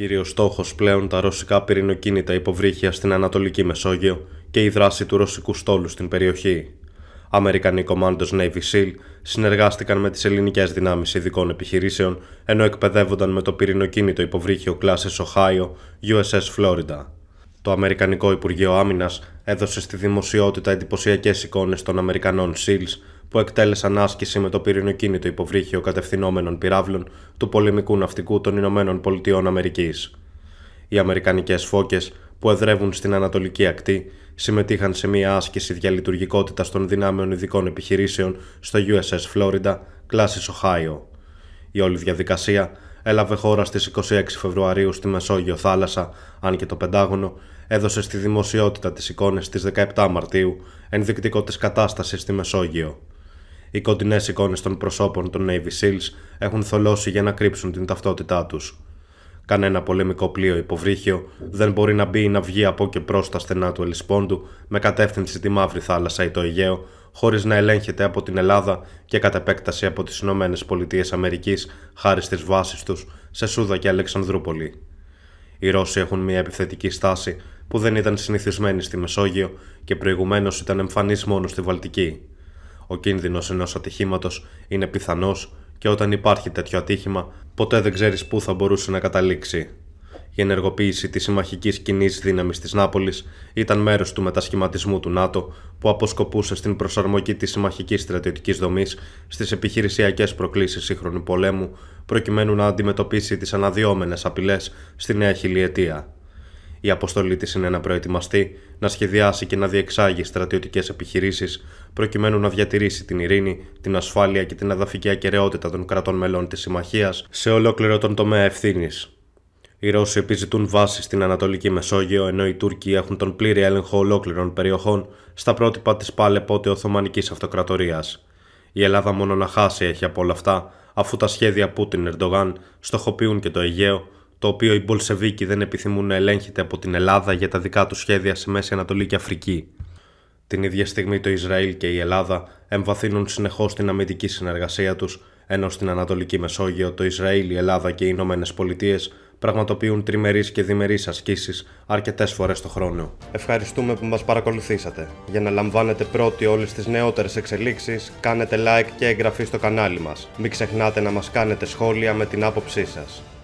Κύριος στόχος πλέον τα ρωσικά πυρηνοκίνητα υποβρύχια στην Ανατολική Μεσόγειο και η δράση του ρωσικού στόλου στην περιοχή. Αμερικανοί κομμάντος Navy SEAL συνεργάστηκαν με τις ελληνικές δυνάμεις ειδικών επιχειρήσεων ενώ εκπαιδεύονταν με το πυρηνοκίνητο υποβρύχιο κλάσης Ohio USS Florida. Το Αμερικανικό Υπουργείο Άμυνας έδωσε στη δημοσιότητα εντυπωσιακές εικόνες των Αμερικανών SEALs που εκτέλεσαν άσκηση με το πυρηνοκίνητο υποβρύχιο κατευθυνόμενων πυράβλων του πολεμικού ναυτικού των Ηνωμένων Πολιτειών Αμερικής. Οι Αμερικανικές φώκες που εδρεύουν στην Ανατολική Ακτή συμμετείχαν σε μια άσκηση διαλειτουργικότητας των δυνάμεων ειδικών επιχειρήσεων στο USS Florida, κλάσης Ohio. Η όλη διαδικασία έλαβε χώρα στις 26 Φεβρουαρίου στη Μεσόγειο θάλασσα, αν και το Πεντάγωνο έδωσε στη δημοσιότητα τις εικόνες της 17 Μαρτίου, ενδεικτικό της κατάστασης στη Μεσόγειο. Οι κοντινές εικόνες των προσώπων των Navy Seals έχουν θολώσει για να κρύψουν την ταυτότητά τους. Κανένα πολεμικό πλοίο υποβρύχιο δεν μπορεί να μπει ή να βγει από και προς τα στενά του Ελισπόντου με κατεύθυνση τη Μαύρη Θάλασσα ή το Αιγαίο, χωρίς να ελέγχεται από την Ελλάδα και κατ' επέκταση από τις Ηνωμένες Πολιτείες Αμερικής χάρη στις βάσεις τους σε Σούδα και Αλεξανδρούπολη. Οι Ρώσοι έχουν μια επιθετική στάση που δεν ήταν συνηθισμένη στη Μεσόγειο και προηγουμένως ήταν εμφανής μόνο στη Βαλτική ο κίνδυνος ενός ατυχήματος είναι πιθανός και όταν υπάρχει τέτοιο ατύχημα ποτέ δεν ξέρεις πού θα μπορούσε να καταλήξει. Η ενεργοποίηση της συμμαχικής κοινής δύναμης της Νάπολης ήταν μέρος του μετασχηματισμού του ΝΑΤΟ που αποσκοπούσε στην προσαρμογή της συμμαχικής στρατιωτικής δομής στις επιχειρησιακές προκλήσεις σύγχρονου πολέμου προκειμένου να αντιμετωπίσει τις αναδυόμενες απειλές στη νέα χιλιετία. Η αποστολή της είναι να προετοιμαστεί, να σχεδιάσει και να διεξάγει στρατιωτικές επιχειρήσεις προκειμένου να διατηρήσει την ειρήνη, την ασφάλεια και την αδαφική ακαιρεότητα των κρατών μελών της Συμμαχίας σε ολόκληρο τον τομέα ευθύνης. Οι Ρώσοι επιζητούν βάσει στην Ανατολική Μεσόγειο, ενώ οι Τούρκοι έχουν τον πλήρη έλεγχο ολόκληρων περιοχών στα πρότυπα της πάλε πότε Οθωμανικής Αυτοκρατορίας. Η Ελλάδα μόνο να χάσει έχει από όλα αυτά, αφού τα σχέδια Πούτιν Ερντογάν στοχοποιούν και το Αιγαίο, το οποίο οι Μπολσεβίκοι δεν επιθυμούν να ελέγχεται από την Ελλάδα για τα δικά τους σχέδια στη Μέση Ανατολή και Αφρική. Την ίδια στιγμή το Ισραήλ και η Ελλάδα εμβαθύνουν συνεχώς την αμυντική συνεργασία τους, ενώ στην Ανατολική Μεσόγειο το Ισραήλ, η Ελλάδα και οι Ηνωμένες Πολιτείες πραγματοποιούν τριμερείς και διμερείς ασκήσεις αρκετές φορές το χρόνο. Ευχαριστούμε που μας παρακολουθήσατε. Για να λαμβάνετε πρώτοι όλες τις νεότερες εξελίξεις, κάνετε like και εγγραφή στο κανάλι μας. Μην ξεχνάτε να μας κάνετε σχόλια με την άποψή σας.